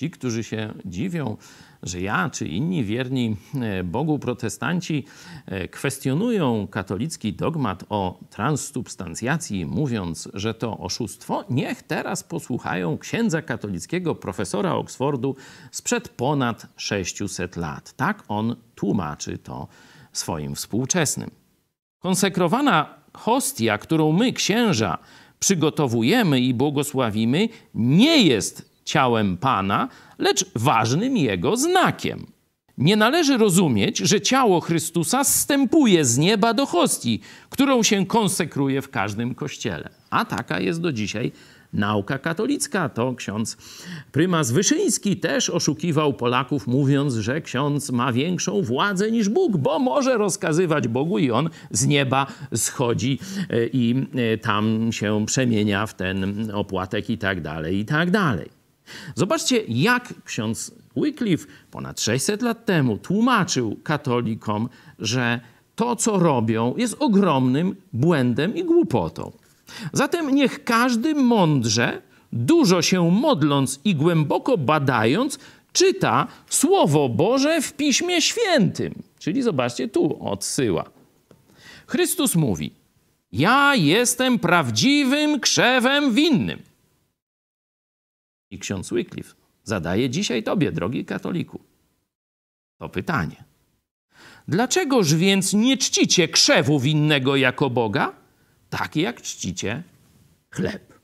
Ci, którzy się dziwią, że ja czy inni wierni e, Bogu protestanci e, kwestionują katolicki dogmat o transubstancjacji, mówiąc, że to oszustwo, niech teraz posłuchają księdza katolickiego profesora Oksfordu sprzed ponad 600 lat. Tak on tłumaczy to swoim współczesnym. Konsekrowana hostia, którą my, księża, przygotowujemy i błogosławimy, nie jest ciałem Pana, lecz ważnym jego znakiem. Nie należy rozumieć, że ciało Chrystusa stępuje z nieba do hostii, którą się konsekruje w każdym kościele. A taka jest do dzisiaj nauka katolicka. To ksiądz prymas Wyszyński też oszukiwał Polaków, mówiąc, że ksiądz ma większą władzę niż Bóg, bo może rozkazywać Bogu i on z nieba schodzi e, i e, tam się przemienia w ten opłatek i tak dalej, i tak dalej. Zobaczcie, jak ksiądz Wycliffe ponad 600 lat temu tłumaczył katolikom, że to, co robią, jest ogromnym błędem i głupotą. Zatem niech każdy mądrze, dużo się modląc i głęboko badając, czyta Słowo Boże w Piśmie Świętym. Czyli zobaczcie, tu odsyła. Chrystus mówi: Ja jestem prawdziwym krzewem winnym. I ksiądz Wycliffe zadaje dzisiaj tobie, drogi katoliku, to pytanie. Dlaczegoż więc nie czcicie krzewu winnego jako Boga, tak jak czcicie chleb?